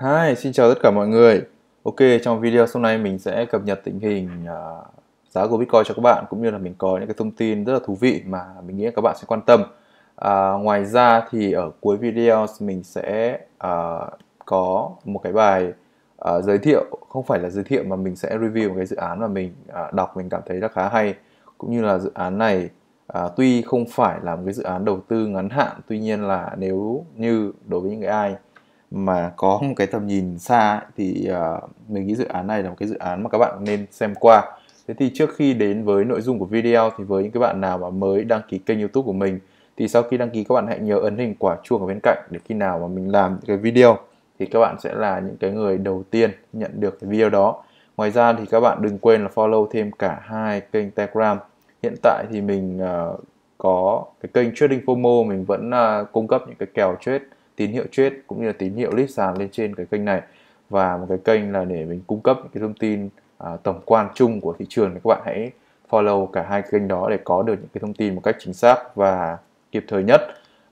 Hi, xin chào tất cả mọi người. Ok, trong video sau này mình sẽ cập nhật tình hình uh, giá của Bitcoin cho các bạn cũng như là mình có những cái thông tin rất là thú vị mà mình nghĩ các bạn sẽ quan tâm. À, ngoài ra thì ở cuối video mình sẽ à, có một cái bài à, giới thiệu không phải là giới thiệu mà mình sẽ review một cái dự án mà mình à, đọc mình cảm thấy là khá hay cũng như là dự án này à, tuy không phải là một cái dự án đầu tư ngắn hạn tuy nhiên là nếu như đối với những cái ai mà có một cái tầm nhìn xa ấy, thì uh, mình nghĩ dự án này là một cái dự án mà các bạn nên xem qua thế thì trước khi đến với nội dung của video thì với những cái bạn nào mà mới đăng ký kênh youtube của mình thì sau khi đăng ký các bạn hãy nhớ ấn hình quả chuông ở bên cạnh để khi nào mà mình làm cái video thì các bạn sẽ là những cái người đầu tiên nhận được cái video đó ngoài ra thì các bạn đừng quên là follow thêm cả hai kênh telegram hiện tại thì mình uh, có cái kênh trading fomo mình vẫn uh, cung cấp những cái kèo trade tín hiệu trade cũng như là tín hiệu list sàn lên trên cái kênh này và một cái kênh là để mình cung cấp cái thông tin à, tổng quan chung của thị trường thì các bạn hãy follow cả hai kênh đó để có được những cái thông tin một cách chính xác và kịp thời nhất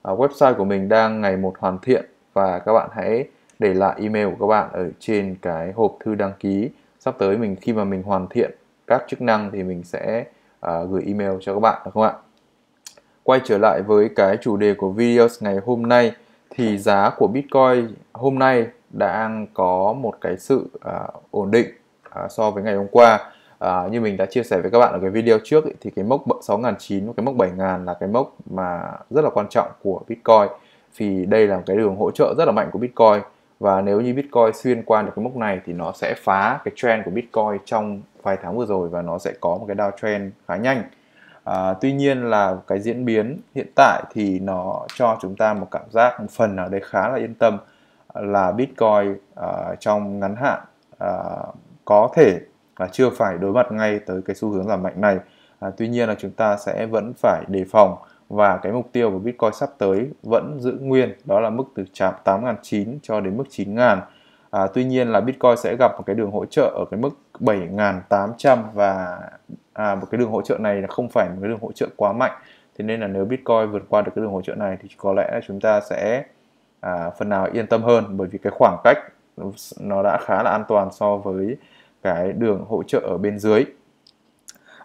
à, website của mình đang ngày một hoàn thiện và các bạn hãy để lại email của các bạn ở trên cái hộp thư đăng ký sắp tới mình khi mà mình hoàn thiện các chức năng thì mình sẽ à, gửi email cho các bạn được không ạ quay trở lại với cái chủ đề của video ngày hôm nay thì giá của Bitcoin hôm nay đang có một cái sự uh, ổn định uh, so với ngày hôm qua. Uh, như mình đã chia sẻ với các bạn ở cái video trước ý, thì cái mốc 6.900 cái mốc 7.000 là cái mốc mà rất là quan trọng của Bitcoin vì đây là cái đường hỗ trợ rất là mạnh của Bitcoin và nếu như Bitcoin xuyên qua được cái mốc này thì nó sẽ phá cái trend của Bitcoin trong vài tháng vừa rồi và nó sẽ có một cái downtrend khá nhanh. À, tuy nhiên là cái diễn biến hiện tại thì nó cho chúng ta một cảm giác một phần ở đây khá là yên tâm là Bitcoin uh, trong ngắn hạn uh, có thể là chưa phải đối mặt ngay tới cái xu hướng giảm mạnh này. À, tuy nhiên là chúng ta sẽ vẫn phải đề phòng và cái mục tiêu của Bitcoin sắp tới vẫn giữ nguyên đó là mức từ chạm 8.900 cho đến mức 9.000 À, tuy nhiên là Bitcoin sẽ gặp một cái đường hỗ trợ ở cái mức 7.800 và à, một cái đường hỗ trợ này là không phải một cái đường hỗ trợ quá mạnh. Thế nên là nếu Bitcoin vượt qua được cái đường hỗ trợ này thì có lẽ là chúng ta sẽ à, phần nào yên tâm hơn bởi vì cái khoảng cách nó đã khá là an toàn so với cái đường hỗ trợ ở bên dưới.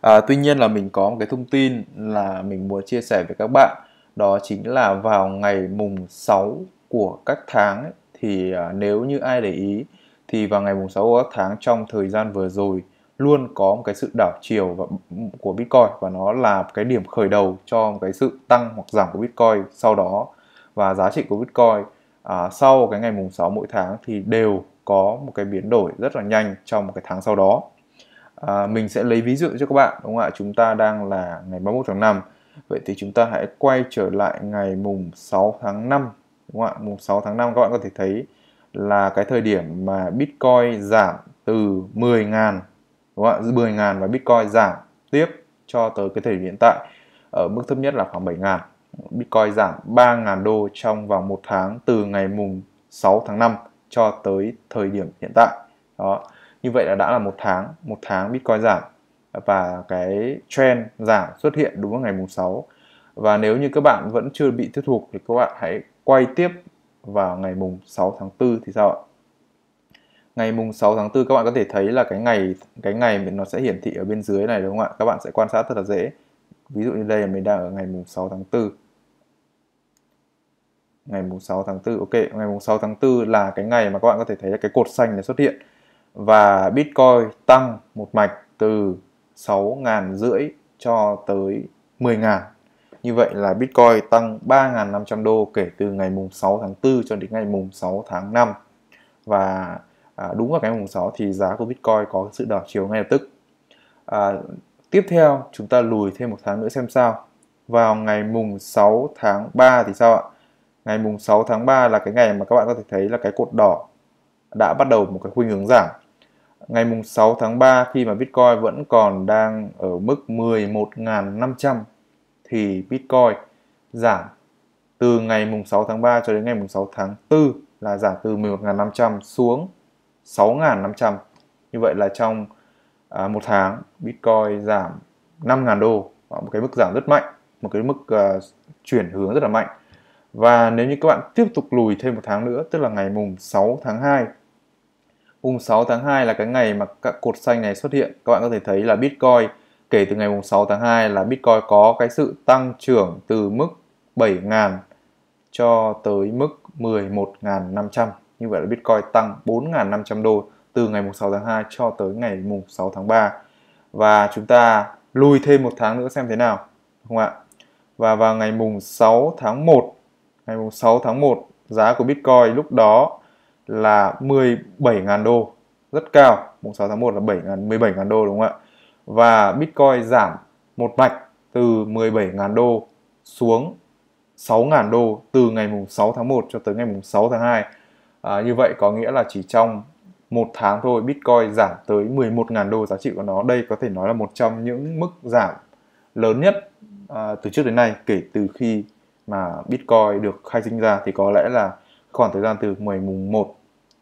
À, tuy nhiên là mình có một cái thông tin là mình muốn chia sẻ với các bạn đó chính là vào ngày mùng 6 của các tháng ấy, thì à, nếu như ai để ý thì vào ngày mùng 6 của các tháng trong thời gian vừa rồi luôn có một cái sự đảo chiều và, của Bitcoin và nó là cái điểm khởi đầu cho một cái sự tăng hoặc giảm của Bitcoin sau đó và giá trị của Bitcoin à, sau cái ngày mùng 6 mỗi tháng thì đều có một cái biến đổi rất là nhanh trong một cái tháng sau đó à, mình sẽ lấy ví dụ cho các bạn đúng không ạ chúng ta đang là ngày 31 tháng 5 vậy thì chúng ta hãy quay trở lại ngày mùng 6 tháng 5 đúng không ạ mùng 6 tháng 5 các bạn có thể thấy là cái thời điểm mà Bitcoin giảm từ 10.000 đúng không ạ 10.000 và Bitcoin giảm tiếp cho tới cái thời điểm hiện tại ở mức thấp nhất là khoảng 7.000 Bitcoin giảm 3.000 đô trong vòng một tháng từ ngày mùng 6 tháng 5 cho tới thời điểm hiện tại đó như vậy là đã là một tháng một tháng Bitcoin giảm và cái trend giảm xuất hiện đúng vào ngày mùng 6 và nếu như các bạn vẫn chưa bị thuyết phục thì các bạn hãy quay tiếp vào ngày mùng 6 tháng 4 thì sao ạ? Ngày mùng 6 tháng 4 các bạn có thể thấy là cái ngày cái ngày nó sẽ hiển thị ở bên dưới này đúng không ạ? Các bạn sẽ quan sát thật là dễ. Ví dụ như đây là mình đang ở ngày mùng 6 tháng 4. Ngày mùng 6 tháng 4. Ok, ngày mùng 6 tháng 4 là cái ngày mà các bạn có thể thấy là cái cột xanh này xuất hiện và Bitcoin tăng một mạch từ 6 ngàn rưỡi cho tới 10 ngàn như vậy là Bitcoin tăng 3.500 đô kể từ ngày mùng 6 tháng 4 cho đến ngày mùng 6 tháng 5. Và à, đúng vào ngày mùng 6 thì giá của Bitcoin có sự đảo chiều ngay lập tức. À, tiếp theo chúng ta lùi thêm một tháng nữa xem sao. Vào ngày mùng 6 tháng 3 thì sao ạ? Ngày mùng 6 tháng 3 là cái ngày mà các bạn có thể thấy là cái cột đỏ đã bắt đầu một cái khuynh hướng giảm ngày mùng 6 tháng 3 khi mà Bitcoin vẫn còn đang ở mức 11.500 thì Bitcoin giảm từ ngày mùng 6 tháng 3 cho đến ngày mùng 6 tháng 4 là giảm từ 11.500 xuống 6.500. Như vậy là trong à, một tháng Bitcoin giảm 5.000 đô, một cái mức giảm rất mạnh, một cái mức à, chuyển hướng rất là mạnh. Và nếu như các bạn tiếp tục lùi thêm một tháng nữa, tức là ngày mùng 6 tháng 2. Mùng 6 tháng 2 là cái ngày mà các cột xanh này xuất hiện. Các bạn có thể thấy là Bitcoin kể từ ngày 6 tháng 2 là Bitcoin có cái sự tăng trưởng từ mức 7.000 cho tới mức 11.500. Như vậy là Bitcoin tăng 4.500 đô từ ngày 6 tháng 2 cho tới ngày 6 tháng 3. Và chúng ta lùi thêm một tháng nữa xem thế nào, không ạ? Và vào ngày 6 tháng 1, ngày 6 tháng 1, giá của Bitcoin lúc đó là 17.000 đô, rất cao. 6 tháng 1 là 7.000 17.000 đô đúng không ạ? và Bitcoin giảm một mạch từ 17.000 đô xuống 6.000 đô từ ngày mùng 6 tháng 1 cho tới ngày mùng 6 tháng 2. À, như vậy có nghĩa là chỉ trong một tháng thôi Bitcoin giảm tới 11.000 đô giá trị của nó. Đây có thể nói là một trong những mức giảm lớn nhất à, từ trước đến nay kể từ khi mà Bitcoin được khai sinh ra thì có lẽ là khoảng thời gian từ 10 mùng 1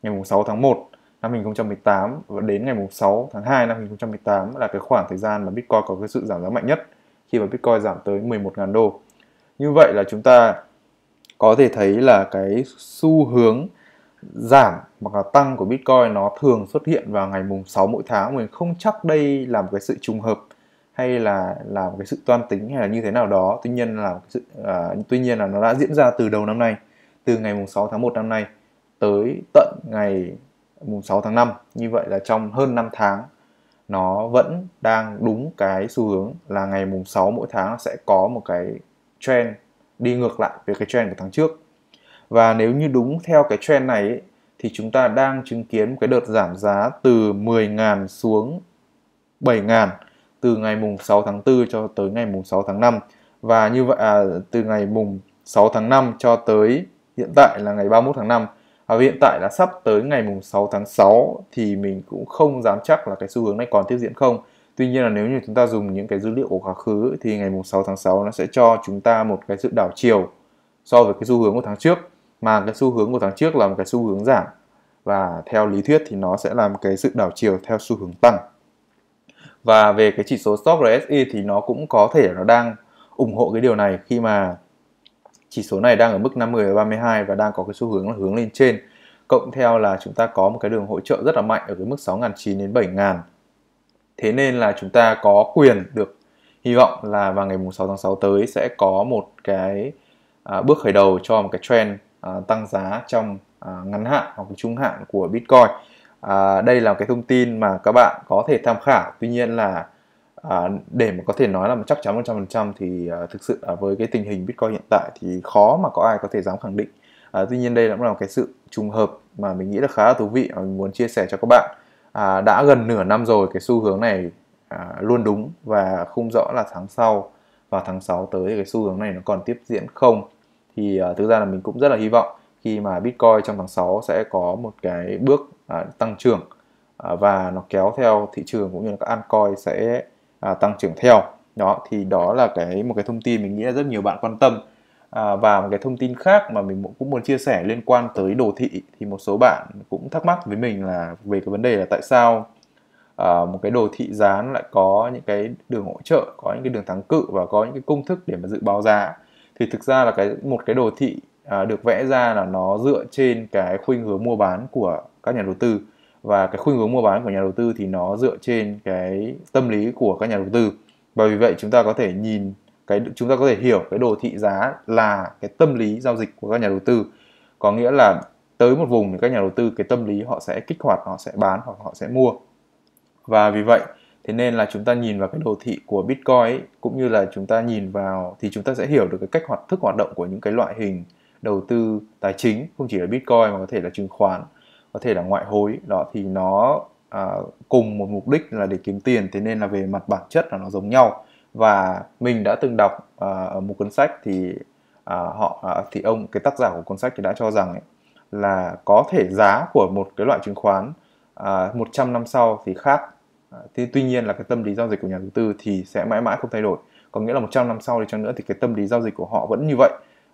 ngày mùng 6 tháng 1 năm 2018 và đến ngày 6 tháng 2 năm 2018 là cái khoảng thời gian mà Bitcoin có cái sự giảm giá mạnh nhất khi mà Bitcoin giảm tới 11.000 đô. Như vậy là chúng ta có thể thấy là cái xu hướng giảm hoặc là tăng của Bitcoin nó thường xuất hiện vào ngày mùng 6 mỗi tháng mình không chắc đây là một cái sự trùng hợp hay là là một cái sự toan tính hay là như thế nào đó tuy nhiên là một cái sự à, tuy nhiên là nó đã diễn ra từ đầu năm nay từ ngày mùng 6 tháng 1 năm nay tới tận ngày mùng 6 tháng 5 như vậy là trong hơn 5 tháng nó vẫn đang đúng cái xu hướng là ngày mùng 6 mỗi tháng sẽ có một cái trend đi ngược lại về cái trend của tháng trước và nếu như đúng theo cái trend này ấy, thì chúng ta đang chứng kiến một cái đợt giảm giá từ 10.000 xuống 7.000 từ ngày mùng 6 tháng 4 cho tới ngày mùng 6 tháng 5 và như vậy à, từ ngày mùng 6 tháng 5 cho tới hiện tại là ngày 31 tháng 5 và hiện tại là sắp tới ngày mùng 6 tháng 6 thì mình cũng không dám chắc là cái xu hướng này còn tiếp diễn không Tuy nhiên là nếu như chúng ta dùng những cái dữ liệu của quá khứ thì ngày mùng 6 tháng 6 nó sẽ cho chúng ta một cái sự đảo chiều so với cái xu hướng của tháng trước mà cái xu hướng của tháng trước là một cái xu hướng giảm và theo lý thuyết thì nó sẽ làm cái sự đảo chiều theo xu hướng tăng và về cái chỉ số stock RSI thì nó cũng có thể nó đang ủng hộ cái điều này khi mà chỉ số này đang ở mức 50 và 32 và đang có cái xu hướng là hướng lên trên cộng theo là chúng ta có một cái đường hỗ trợ rất là mạnh ở cái mức 6.900 đến 7.000 thế nên là chúng ta có quyền được hy vọng là vào ngày 6 tháng 6 tới sẽ có một cái à, bước khởi đầu cho một cái trend à, tăng giá trong à, ngắn hạn hoặc trung hạn của Bitcoin à, đây là cái thông tin mà các bạn có thể tham khảo tuy nhiên là à, để mà có thể nói là chắc chắn 100% thì à, thực sự à, với cái tình hình Bitcoin hiện tại thì khó mà có ai có thể dám khẳng định. À, tuy nhiên đây cũng là một cái sự trùng hợp mà mình nghĩ là khá là thú vị và mình muốn chia sẻ cho các bạn. À, đã gần nửa năm rồi cái xu hướng này à, luôn đúng và không rõ là tháng sau và tháng 6 tới cái xu hướng này nó còn tiếp diễn không thì à, thực ra là mình cũng rất là hy vọng khi mà Bitcoin trong tháng 6 sẽ có một cái bước à, tăng trưởng à, và nó kéo theo thị trường cũng như là các altcoin sẽ à, tăng trưởng theo đó thì đó là cái một cái thông tin mình nghĩ là rất nhiều bạn quan tâm à, và một cái thông tin khác mà mình cũng muốn chia sẻ liên quan tới đồ thị thì một số bạn cũng thắc mắc với mình là về cái vấn đề là tại sao à, một cái đồ thị giá nó lại có những cái đường hỗ trợ có những cái đường thắng cự và có những cái công thức để mà dự báo giá thì thực ra là cái một cái đồ thị à, được vẽ ra là nó dựa trên cái khuynh hướng mua bán của các nhà đầu tư và cái khuynh hướng mua bán của nhà đầu tư thì nó dựa trên cái tâm lý của các nhà đầu tư và vì vậy chúng ta có thể nhìn cái chúng ta có thể hiểu cái đồ thị giá là cái tâm lý giao dịch của các nhà đầu tư có nghĩa là tới một vùng thì các nhà đầu tư cái tâm lý họ sẽ kích hoạt họ sẽ bán hoặc họ sẽ mua và vì vậy thế nên là chúng ta nhìn vào cái đồ thị của bitcoin ấy, cũng như là chúng ta nhìn vào thì chúng ta sẽ hiểu được cái cách hoạt thức hoạt động của những cái loại hình đầu tư tài chính không chỉ là bitcoin mà có thể là chứng khoán có thể là ngoại hối đó thì nó à, cùng một mục đích là để kiếm tiền thế nên là về mặt bản chất là nó giống nhau và mình đã từng đọc à, ở một cuốn sách thì à, họ à, thì ông cái tác giả của cuốn sách thì đã cho rằng ấy, là có thể giá của một cái loại chứng khoán à, 100 năm sau thì khác à, thì tuy nhiên là cái tâm lý giao dịch của nhà đầu tư thì sẽ mãi mãi không thay đổi có nghĩa là 100 năm sau đi chăng nữa thì cái tâm lý giao dịch của họ vẫn như vậy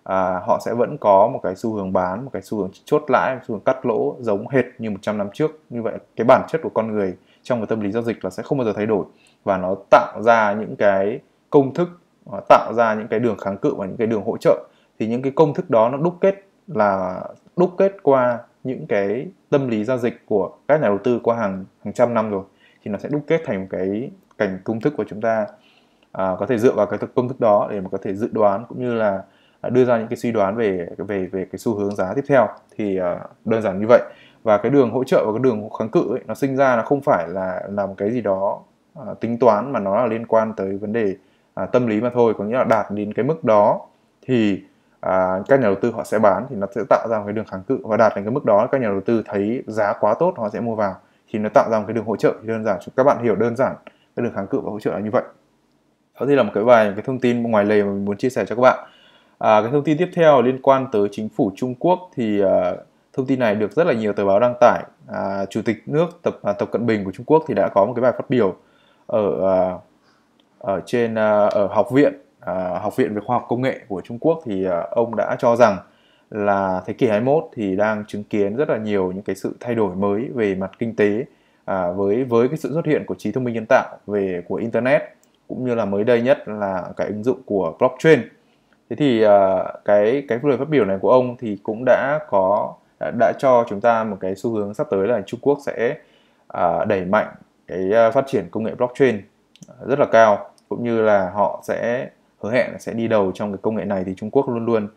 à, họ sẽ vẫn có một cái xu hướng bán một cái xu hướng chốt lãi một xu hướng cắt lỗ giống hệt như 100 năm trước như vậy cái bản chất của con người trong cái tâm lý giao dịch là sẽ không bao giờ thay đổi và nó tạo ra những cái công thức à, tạo ra những cái đường kháng cự và những cái đường hỗ trợ thì những cái công thức đó nó đúc kết là đúc kết qua những cái tâm lý giao dịch của các nhà đầu tư qua hàng hàng trăm năm rồi thì nó sẽ đúc kết thành một cái cảnh công thức của chúng ta à, có thể dựa vào cái công thức đó để mà có thể dự đoán cũng như là À, đưa ra những cái suy đoán về về về cái xu hướng giá tiếp theo thì à, đơn giản như vậy và cái đường hỗ trợ và cái đường kháng cự ấy, nó sinh ra nó không phải là làm cái gì đó à, tính toán mà nó là liên quan tới vấn đề à, tâm lý mà thôi có nghĩa là đạt đến cái mức đó thì à, các nhà đầu tư họ sẽ bán thì nó sẽ tạo ra một cái đường kháng cự và đạt đến cái mức đó các nhà đầu tư thấy giá quá tốt họ sẽ mua vào thì nó tạo ra một cái đường hỗ trợ thì đơn giản các bạn hiểu đơn giản cái đường kháng cự và hỗ trợ là như vậy đó thì là một cái vài cái thông tin ngoài lề mà mình muốn chia sẻ cho các bạn À, cái thông tin tiếp theo liên quan tới chính phủ Trung Quốc thì à, thông tin này được rất là nhiều tờ báo đăng tải. À, Chủ tịch nước tập à, Tập Cận Bình của Trung Quốc thì đã có một cái bài phát biểu ở à, ở trên à, ở học viện à, học viện về khoa học công nghệ của Trung Quốc thì à, ông đã cho rằng là thế kỷ 21 thì đang chứng kiến rất là nhiều những cái sự thay đổi mới về mặt kinh tế à, với với cái sự xuất hiện của trí thông minh nhân tạo về của internet cũng như là mới đây nhất là cái ứng dụng của blockchain thế thì uh, cái cái lời phát biểu này của ông thì cũng đã có đã, đã cho chúng ta một cái xu hướng sắp tới là Trung Quốc sẽ uh, đẩy mạnh cái uh, phát triển công nghệ blockchain rất là cao cũng như là họ sẽ hứa hẹn sẽ đi đầu trong cái công nghệ này thì Trung Quốc luôn luôn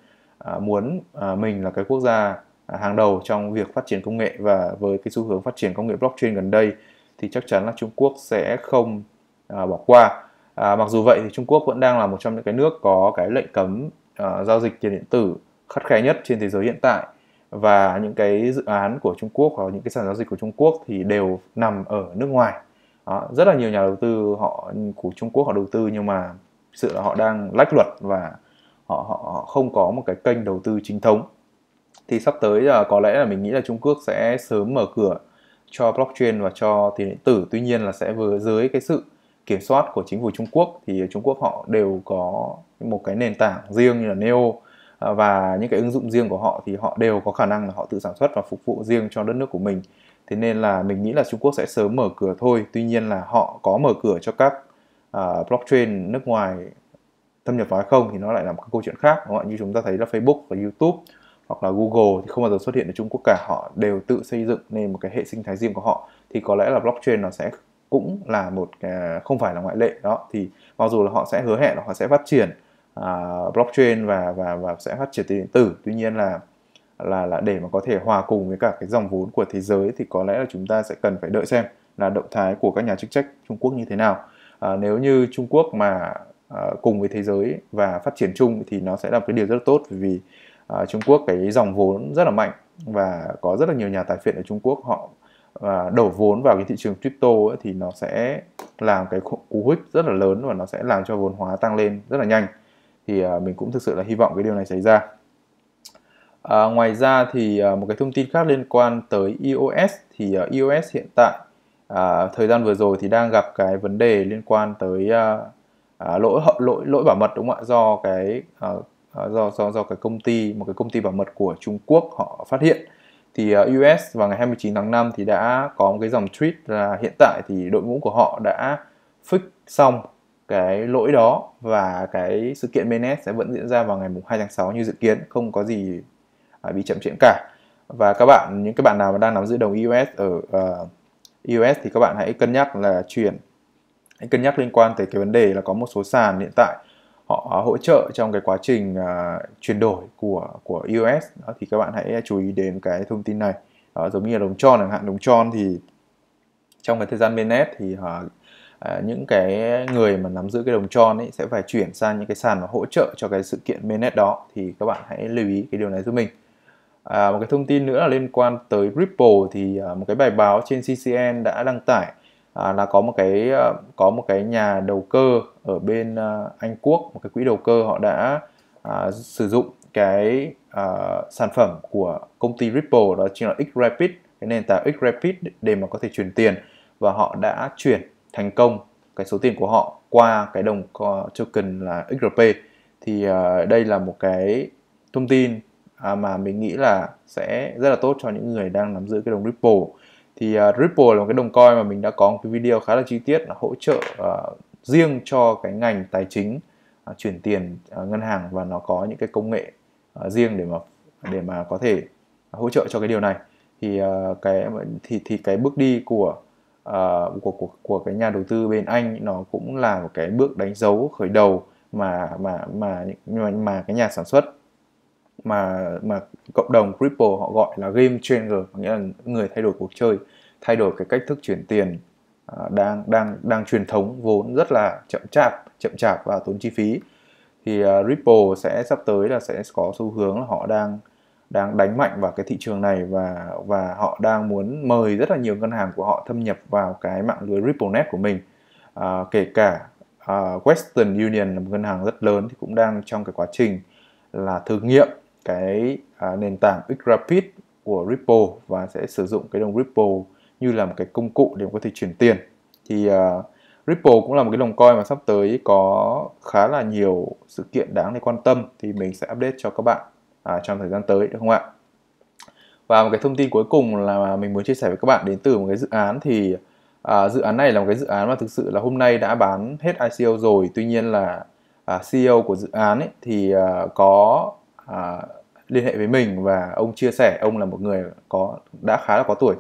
uh, muốn uh, mình là cái quốc gia hàng đầu trong việc phát triển công nghệ và với cái xu hướng phát triển công nghệ blockchain gần đây thì chắc chắn là Trung Quốc sẽ không uh, bỏ qua À, mặc dù vậy thì Trung Quốc vẫn đang là một trong những cái nước có cái lệnh cấm à, giao dịch tiền điện tử khắt khe nhất trên thế giới hiện tại và những cái dự án của Trung Quốc hoặc những cái sàn giao dịch của Trung Quốc thì đều nằm ở nước ngoài. À, rất là nhiều nhà đầu tư họ của Trung Quốc họ đầu tư nhưng mà sự là họ đang lách luật và họ, họ, không có một cái kênh đầu tư chính thống. Thì sắp tới là có lẽ là mình nghĩ là Trung Quốc sẽ sớm mở cửa cho blockchain và cho tiền điện tử tuy nhiên là sẽ vừa dưới cái sự kiểm soát của chính phủ Trung Quốc thì Trung Quốc họ đều có một cái nền tảng riêng như là Neo à, và những cái ứng dụng riêng của họ thì họ đều có khả năng là họ tự sản xuất và phục vụ riêng cho đất nước của mình thế nên là mình nghĩ là Trung Quốc sẽ sớm mở cửa thôi tuy nhiên là họ có mở cửa cho các uh, blockchain nước ngoài thâm nhập vào hay không thì nó lại là một câu chuyện khác đúng không như chúng ta thấy là Facebook và YouTube hoặc là Google thì không bao giờ xuất hiện ở Trung Quốc cả họ đều tự xây dựng nên một cái hệ sinh thái riêng của họ thì có lẽ là blockchain nó sẽ cũng là một không phải là ngoại lệ đó thì mặc dù là họ sẽ hứa hẹn là họ sẽ phát triển uh, blockchain và và và sẽ phát triển tiền điện tử tuy nhiên là là là để mà có thể hòa cùng với cả cái dòng vốn của thế giới thì có lẽ là chúng ta sẽ cần phải đợi xem là động thái của các nhà chức trách Trung Quốc như thế nào à, nếu như Trung Quốc mà à, cùng với thế giới và phát triển chung thì nó sẽ là một cái điều rất tốt vì à, Trung Quốc cái dòng vốn rất là mạnh và có rất là nhiều nhà tài phiệt ở Trung Quốc họ và đổ vốn vào cái thị trường crypto ấy, thì nó sẽ làm cái cú hích rất là lớn và nó sẽ làm cho vốn hóa tăng lên rất là nhanh thì uh, mình cũng thực sự là hy vọng cái điều này xảy ra à, ngoài ra thì uh, một cái thông tin khác liên quan tới iOS thì uh, à, iOS hiện tại uh, thời gian vừa rồi thì đang gặp cái vấn đề liên quan tới uh, uh, lỗi lỗi lỗi bảo mật đúng không ạ do cái uh, do do do cái công ty một cái công ty bảo mật của Trung Quốc họ phát hiện thì à, US vào ngày 29 tháng 5 thì đã có một cái dòng tweet là hiện tại thì đội ngũ của họ đã fix xong cái lỗi đó và cái sự kiện mainnet sẽ vẫn diễn ra vào ngày 2 tháng 6 như dự kiến không có gì à, bị chậm trễ cả và các bạn những cái bạn nào mà đang nắm giữ đồng US ở à, US thì các bạn hãy cân nhắc là chuyển hãy cân nhắc liên quan tới cái vấn đề là có một số sàn hiện tại họ hỗ trợ trong cái quá trình uh, chuyển đổi của của US đó, thì các bạn hãy chú ý đến cái thông tin này đó, giống như là đồng tròn chẳng hạn đồng tròn thì trong cái thời gian bên thì uh, À, những cái người mà nắm giữ cái đồng tròn ấy sẽ phải chuyển sang những cái sàn hỗ trợ cho cái sự kiện mainnet đó thì các bạn hãy lưu ý cái điều này giúp mình à, một cái thông tin nữa là liên quan tới ripple thì à, một cái bài báo trên ccn đã đăng tải à, là có một cái ờ, có một cái nhà đầu cơ ở bên ờ, Anh Quốc một cái quỹ đầu cơ họ đã à, sử dụng cái à, sản phẩm của công ty Ripple đó chính là Xrapid cái nền tảng Xrapid để mà có thể chuyển tiền và họ đã chuyển thành công cái số tiền của họ qua cái đồng token là XRP thì à, đây là một cái thông tin à, mà mình nghĩ là sẽ rất là tốt cho những người đang nắm giữ cái đồng Ripple thì uh, Ripple là một cái đồng coin mà mình đã có một cái video khá là chi tiết là hỗ trợ uh, riêng cho cái ngành tài chính uh, chuyển tiền uh, ngân hàng và nó có những cái công nghệ uh, riêng để mà để mà có thể hỗ trợ cho cái điều này thì uh, cái thì thì cái bước đi của uh, của của của cái nhà đầu tư bên Anh nó cũng là một cái bước đánh dấu khởi đầu mà mà mà mà, mà cái nhà sản xuất mà mà cộng đồng crypto họ gọi là game changer có nghĩa là người thay đổi cuộc chơi thay đổi cái cách thức chuyển tiền à, đang đang đang truyền thống vốn rất là chậm chạp chậm chạp và tốn chi phí thì uh, Ripple sẽ sắp tới là sẽ có xu hướng là họ đang đang đánh mạnh vào cái thị trường này và và họ đang muốn mời rất là nhiều ngân hàng của họ thâm nhập vào cái mạng lưới RippleNet của mình à, kể cả à, Western Union là một ngân hàng rất lớn thì cũng đang trong cái quá trình là thử nghiệm cái à, nền tảng Xrapid của Ripple và sẽ sử dụng cái đồng Ripple như là một cái công cụ để có thể chuyển tiền thì uh, Ripple cũng là một cái đồng coin mà sắp tới có khá là nhiều sự kiện đáng để quan tâm thì mình sẽ update cho các bạn à, trong thời gian tới được không ạ? Và một cái thông tin cuối cùng là mình muốn chia sẻ với các bạn đến từ một cái dự án thì à, dự án này là một cái dự án mà thực sự là hôm nay đã bán hết ICO rồi tuy nhiên là à, CEO của dự án ấy thì à, có à, liên hệ với mình và ông chia sẻ ông là một người có đã khá là có tuổi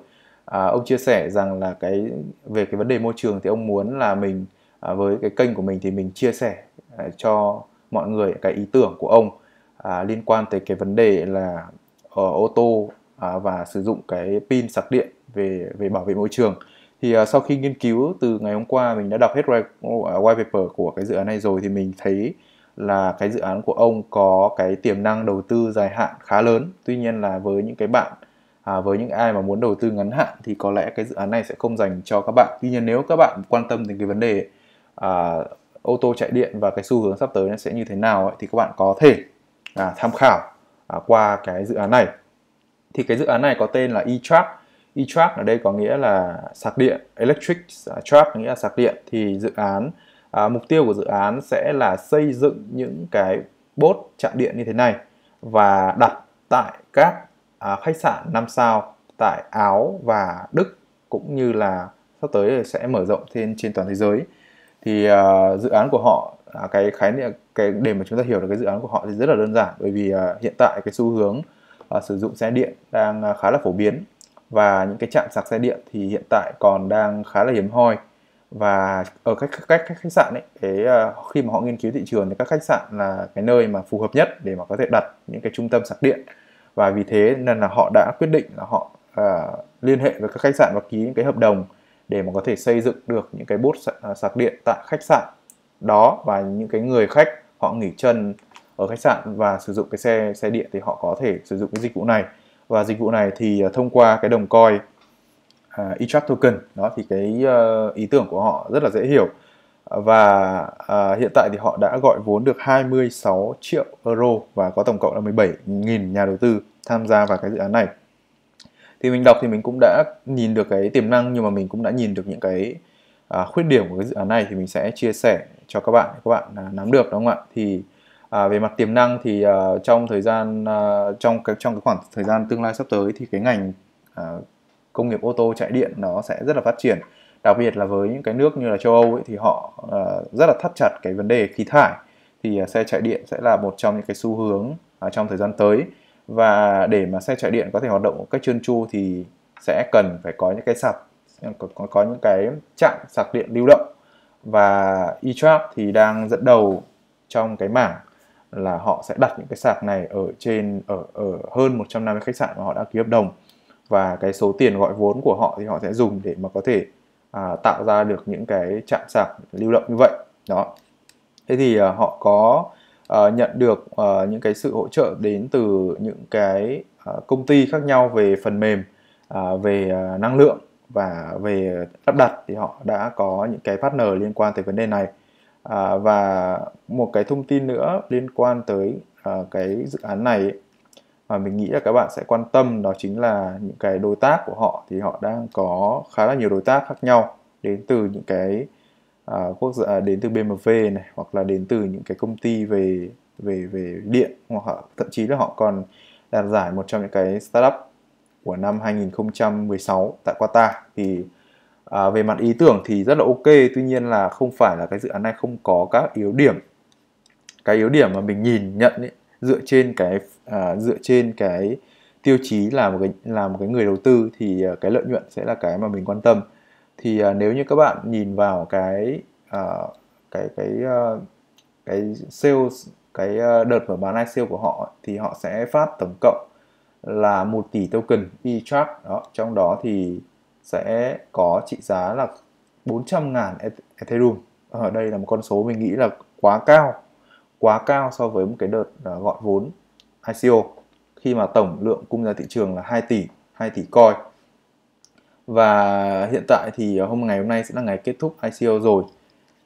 à, ông chia sẻ rằng là cái về cái vấn đề môi trường thì ông muốn là mình à, với cái kênh của mình thì mình chia sẻ à, cho mọi người cái ý tưởng của ông à, liên quan tới cái vấn đề là ở ờ, ô tô à, và sử dụng cái pin sạc điện về về bảo vệ môi trường thì à, sau khi nghiên cứu từ ngày hôm qua mình đã đọc hết white paper của cái dự án này rồi thì mình thấy là cái dự án của ông có cái tiềm năng đầu tư dài hạn khá lớn tuy nhiên là với những cái bạn à, với những ai mà muốn đầu tư ngắn hạn thì có lẽ cái dự án này sẽ không dành cho các bạn tuy nhiên nếu các bạn quan tâm đến cái vấn đề à, ô tô chạy điện và cái xu hướng sắp tới nó sẽ như thế nào ấy, thì các bạn có thể à, tham khảo à, qua cái dự án này thì cái dự án này có tên là e-track e-track ở đây có nghĩa là sạc điện electric à, track nghĩa là sạc điện thì dự án à, mục tiêu của dự án sẽ là xây dựng những cái bốt chạm điện như thế này và đặt tại các à, khách sạn 5 sao tại Áo và Đức cũng như là sắp tới sẽ mở rộng trên trên toàn thế giới thì à, dự án của họ à, cái khái niệm cái để mà chúng ta hiểu được cái dự án của họ thì rất là đơn giản bởi vì à, hiện tại cái xu hướng à, sử dụng xe điện đang à, khá là phổ biến và những cái trạm sạc xe điện thì hiện tại còn đang khá là hiếm hoi và ở các các, khách sạn ấy cái uh, khi mà họ nghiên cứu thị trường thì các khách sạn là cái nơi mà phù hợp nhất để mà có thể đặt những cái trung tâm sạc điện và vì thế nên là họ đã quyết định là họ uh, liên hệ với các khách sạn và ký những cái hợp đồng để mà có thể xây dựng được những cái bốt ờ, sạc điện tại khách sạn đó và những cái người khách họ nghỉ chân ở khách sạn và sử dụng cái xe xe điện thì họ có thể sử dụng cái dịch vụ này và dịch vụ này thì thông qua cái đồng coi uh, Etrack token đó thì cái uh, ý tưởng của họ rất là dễ hiểu và uh, hiện tại thì họ đã gọi vốn được 26 triệu euro và có tổng cộng là 17.000 nhà đầu tư tham gia vào cái dự án này thì mình đọc thì mình cũng đã nhìn được cái tiềm năng nhưng mà mình cũng đã nhìn được những cái uh, khuyết điểm của cái dự án này thì mình sẽ chia sẻ cho các bạn các bạn uh, nắm được đúng không ạ thì À, về mặt tiềm năng thì uh, trong thời gian uh, trong cái trong cái khoảng thời gian tương lai sắp tới thì cái ngành uh, công nghiệp ô tô chạy điện nó sẽ rất là phát triển đặc biệt là với những cái nước như là châu Âu ấy, thì họ uh, rất là thắt chặt cái vấn đề khí thải thì uh, xe chạy điện sẽ là một trong những cái xu hướng uh, trong thời gian tới và để mà xe chạy điện có thể hoạt động một cách trơn tru thì sẽ cần phải có những cái sạc có, có, những cái trạm sạc điện lưu động và eTrap thì đang dẫn đầu trong cái mảng là họ sẽ đặt những cái sạc này ở trên ở ở hơn 150 khách sạn mà họ đã ký hợp đồng và cái số tiền gọi vốn của họ thì họ sẽ dùng để mà có thể à, tạo ra được những cái chạm sạc lưu động như vậy đó thế thì à, họ có à, nhận được à, những cái sự hỗ trợ đến từ những cái à, công ty khác nhau về phần mềm à, về à, năng lượng và về lắp đặt thì họ đã có những cái partner liên quan tới vấn đề này à, và một cái thông tin nữa liên quan tới à, cái dự án này ấy, mà mình nghĩ là các bạn sẽ quan tâm đó chính là những cái đối tác của họ thì họ đang có khá là nhiều đối tác khác nhau đến từ những cái uh, quốc gia à, đến từ BMW này hoặc là đến từ những cái công ty về về về điện hoặc họ, thậm chí là họ còn đạt giải một trong những cái startup của năm 2016 tại Qatar thì à, về mặt ý tưởng thì rất là ok tuy nhiên là không phải là cái dự án này không có các yếu điểm cái yếu điểm mà mình nhìn nhận ấy, dựa trên cái à, dựa trên cái tiêu chí là một cái là một cái người đầu tư thì à, cái lợi nhuận sẽ là cái mà mình quan tâm thì à, nếu như các bạn nhìn vào cái à, cái cái à, cái sales cái à, đợt mở bán ICO của họ thì họ sẽ phát tổng cộng là 1 tỷ token E-Track đó trong đó thì sẽ có trị giá là 400.000 Ethereum ở đây là một con số mình nghĩ là quá cao quá cao so với một cái đợt ờ, gọi vốn ICO khi mà tổng lượng cung ra thị trường là 2 tỷ 2 tỷ coin và hiện tại thì ờ, hôm ngày hôm nay sẽ là ngày kết thúc ICO rồi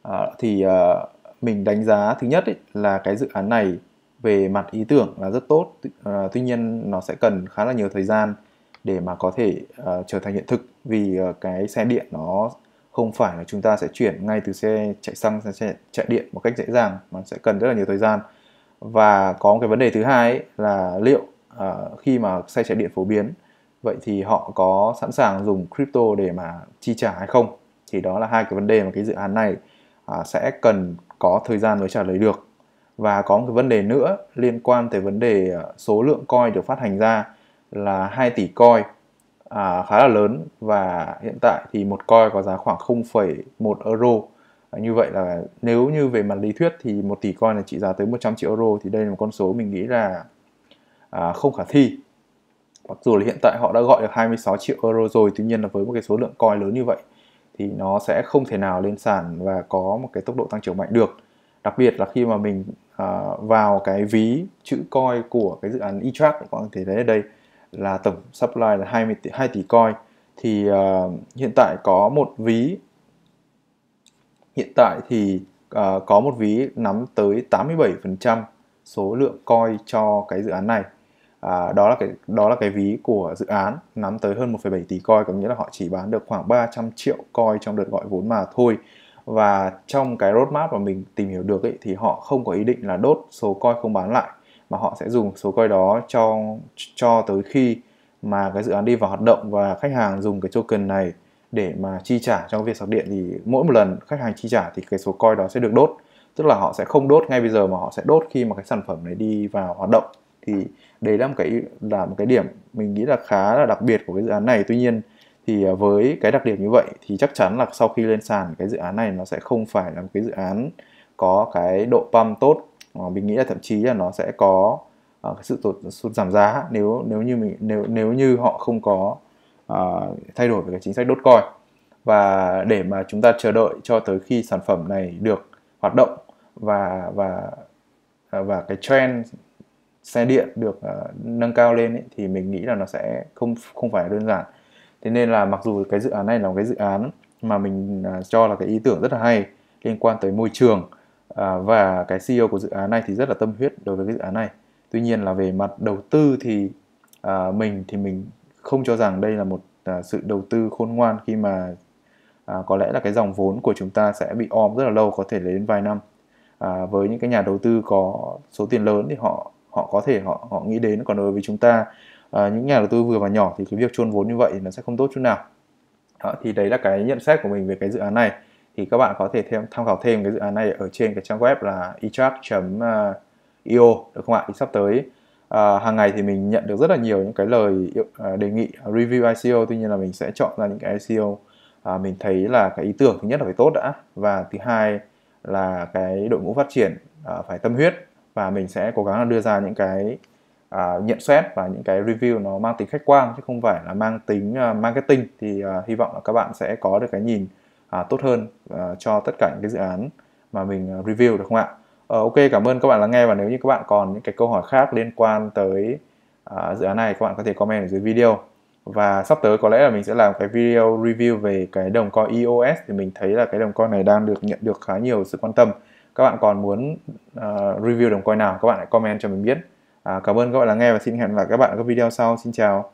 à, thì à, mình đánh giá thứ nhất ấy, là cái dự án này về mặt ý tưởng là rất tốt à, tuy nhiên nó sẽ cần khá là nhiều thời gian để mà có thể uh, trở thành hiện thực vì uh, cái xe điện nó không phải là chúng ta sẽ chuyển ngay từ xe chạy xăng sang xe chạy điện một cách dễ dàng mà sẽ cần rất là nhiều thời gian và có một cái vấn đề thứ hai ấy, là liệu uh, khi mà xe chạy điện phổ biến vậy thì họ có sẵn sàng dùng crypto để mà chi trả hay không thì đó là hai cái vấn đề mà cái dự án này uh, sẽ cần có thời gian mới trả lời được và có một cái vấn đề nữa liên quan tới vấn đề à, số lượng coin được phát hành ra là 2 tỷ coin à, khá là lớn và hiện tại thì một coin có giá khoảng 0,1 euro à, như vậy là nếu như về mặt lý thuyết thì một tỷ coin là trị giá tới 100 triệu euro thì đây là một con số mình nghĩ là à, không khả thi mặc dù là hiện tại họ đã gọi được 26 triệu euro rồi tuy nhiên là với một cái số lượng coin lớn như vậy thì nó sẽ không thể nào lên sàn và có một cái tốc độ tăng trưởng mạnh được đặc biệt là khi mà mình à, vào cái ví chữ coin của cái dự án e-track các bạn có thể thấy ở đây là tổng supply là 20 tỷ, 2 tỷ coin thì uh, hiện tại có một ví hiện tại thì uh, có một ví nắm tới 87% số lượng coin cho cái dự án này. À, đó là cái đó là cái ví của dự án nắm tới hơn 1,7 tỷ coin có nghĩa là họ chỉ bán được khoảng 300 triệu coin trong đợt gọi vốn mà thôi và trong cái roadmap mà mình tìm hiểu được ấy, thì họ không có ý định là đốt số coin không bán lại mà họ sẽ dùng số coin đó cho cho tới khi mà cái dự án đi vào hoạt động và khách hàng dùng cái token này để mà chi trả trong việc sạc điện thì mỗi một lần khách hàng chi trả thì cái số coin đó sẽ được đốt tức là họ sẽ không đốt ngay bây giờ mà họ sẽ đốt khi mà cái sản phẩm này đi vào hoạt động thì đấy là một cái là một cái điểm mình nghĩ là khá là đặc biệt của cái dự án này tuy nhiên thì à, với cái đặc điểm như vậy thì chắc chắn là sau khi lên sàn cái dự án này nó sẽ không phải là một cái dự án có cái độ pump tốt Ờ, mình nghĩ là thậm chí là nó sẽ có uh, sự tụt sụt giảm giá nếu nếu như mình nếu nếu như họ không có uh, thay đổi về cái chính sách đốt coi và để mà chúng ta chờ đợi cho tới khi sản phẩm này được hoạt động và và và cái trend xe điện được uh, nâng cao lên ấy, thì mình nghĩ là nó sẽ không không phải đơn giản thế nên là mặc dù cái dự án này là một cái dự án mà mình uh, cho là cái ý tưởng rất là hay liên quan tới môi trường à, và cái CEO của dự án này thì rất là tâm huyết đối với cái dự án này tuy nhiên là về mặt đầu tư thì à, mình thì mình không cho rằng đây là một à, sự đầu tư khôn ngoan khi mà à, có lẽ là cái dòng vốn của chúng ta sẽ bị om rất là lâu có thể đến vài năm à, với những cái nhà đầu tư có số tiền lớn thì họ họ có thể họ họ nghĩ đến còn đối với chúng ta à, những nhà đầu tư vừa và nhỏ thì cái việc chôn vốn như vậy nó sẽ không tốt chút nào đó, thì đấy là cái nhận xét của mình về cái dự án này thì các bạn có thể thêm tham khảo thêm cái dự án này ở trên cái trang web là etrack.io à, được không ạ? Thì sắp tới à, hàng ngày thì mình nhận được rất là nhiều những cái lời à, đề nghị à, review ICO tuy nhiên là mình sẽ chọn ra những cái ICO à, mình thấy là cái ý tưởng thứ nhất là phải tốt đã và thứ hai là cái đội ngũ phát triển à, phải tâm huyết và mình sẽ cố gắng là đưa ra những cái à, nhận xét và những cái review nó mang tính khách quan chứ không phải là mang tính uh, marketing thì uh, hy vọng là các bạn sẽ có được cái nhìn à, tốt hơn à, cho tất cả những cái dự án mà mình à, review được không ạ? À, ok, cảm ơn các bạn lắng nghe và nếu như các bạn còn những cái câu hỏi khác liên quan tới à, dự án này các bạn có thể comment ở dưới video và sắp tới có lẽ là mình sẽ làm cái video review về cái đồng coin EOS thì mình thấy là cái đồng coin này đang được nhận được khá nhiều sự quan tâm các bạn còn muốn uh, review đồng coin nào các bạn hãy comment cho mình biết à, cảm ơn các bạn lắng nghe và xin hẹn gặp lại các bạn ở các video sau xin chào